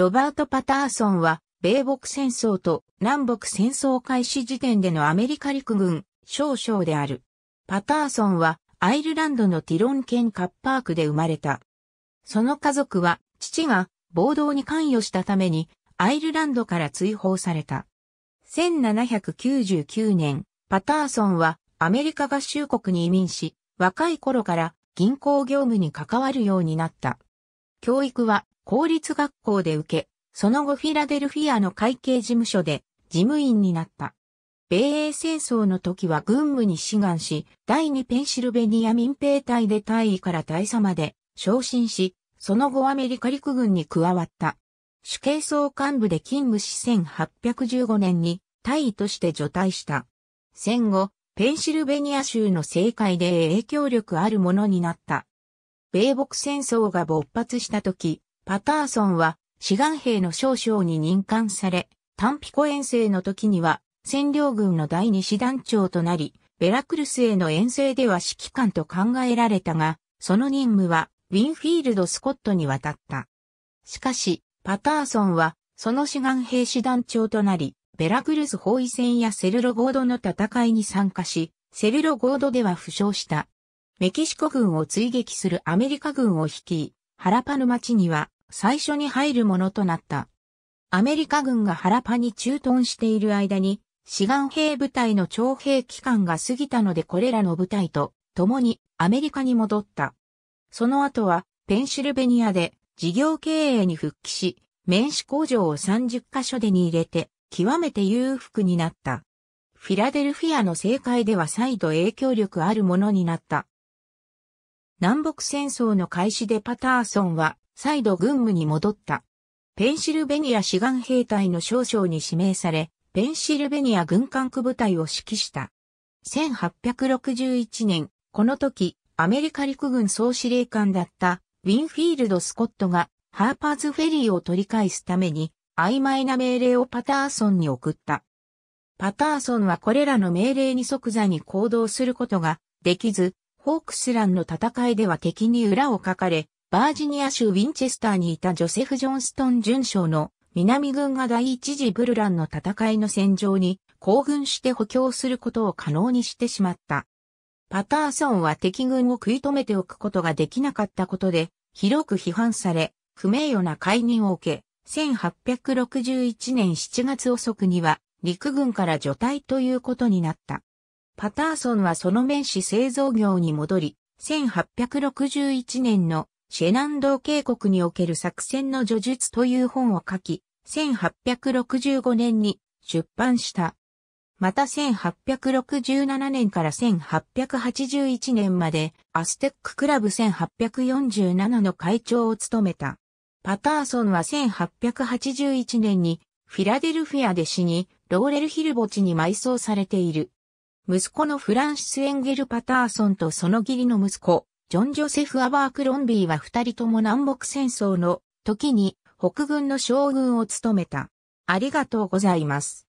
ロバート・パターソンは、米北戦争と南北戦争開始時点でのアメリカ陸軍少将である。パターソンはアイルランドのティロン県カッパークで生まれた。その家族は父が暴動に関与したためにアイルランドから追放された。1799年、パターソンはアメリカ合衆国に移民し、若い頃から銀行業務に関わるようになった。教育は公立学校で受け、その後フィラデルフィアの会計事務所で事務員になった。米英戦争の時は軍務に志願し、第2ペンシルベニア民兵隊で大尉から大佐まで昇進し、その後アメリカ陸軍に加わった。主計総幹部で勤務し1815年に大尉として除隊した。戦後、ペンシルベニア州の政界で影響力あるものになった。米北戦争が勃発した時、パターソンは志願兵の少将に任官され、ンピコ遠征の時には占領軍の第二師団長となり、ベラクルスへの遠征では指揮官と考えられたが、その任務はウィンフィールド・スコットに渡った。しかし、パターソンは、その志願兵師団長となり、ベラクルス包囲戦やセルロゴードの戦いに参加し、セルロゴードでは負傷した。メキシコ軍を追撃するアメリカ軍を率い、ハラパの町には最初に入るものとなった。アメリカ軍が原パに駐屯している間に、志願兵部隊の徴兵期間が過ぎたのでこれらの部隊と共にアメリカに戻った。その後はペンシルベニアで事業経営に復帰し、面子工場を30カ所でに入れて極めて裕福になった。フィラデルフィアの政界では再度影響力あるものになった。南北戦争の開始でパターソンは再度軍務に戻った。ペンシルベニア志願兵隊の少将に指名され、ペンシルベニア軍管区部隊を指揮した。1861年、この時、アメリカ陸軍総司令官だったウィンフィールド・スコットがハーパーズフェリーを取り返すために曖昧な命令をパターソンに送った。パターソンはこれらの命令に即座に行動することができず、ホークスランの戦いでは敵に裏をかかれ、バージニア州ウィンチェスターにいたジョセフ・ジョンストン准将の南軍が第一次ブルランの戦いの戦場に行軍して補強することを可能にしてしまった。パターソンは敵軍を食い止めておくことができなかったことで、広く批判され、不名誉な解任を受け、1861年7月遅くには陸軍から除隊ということになった。パターソンはその面子製造業に戻り、1861年のシェナンドー渓谷における作戦の叙述という本を書き、1865年に出版した。また1867年から1881年までアステッククラブ1847の会長を務めた。パターソンは1881年にフィラデルフィアで死に、ローレルヒル墓地に埋葬されている。息子のフランシス・エンゲル・パターソンとその義理の息子、ジョン・ジョセフ・アバークロンビーは二人とも南北戦争の時に北軍の将軍を務めた。ありがとうございます。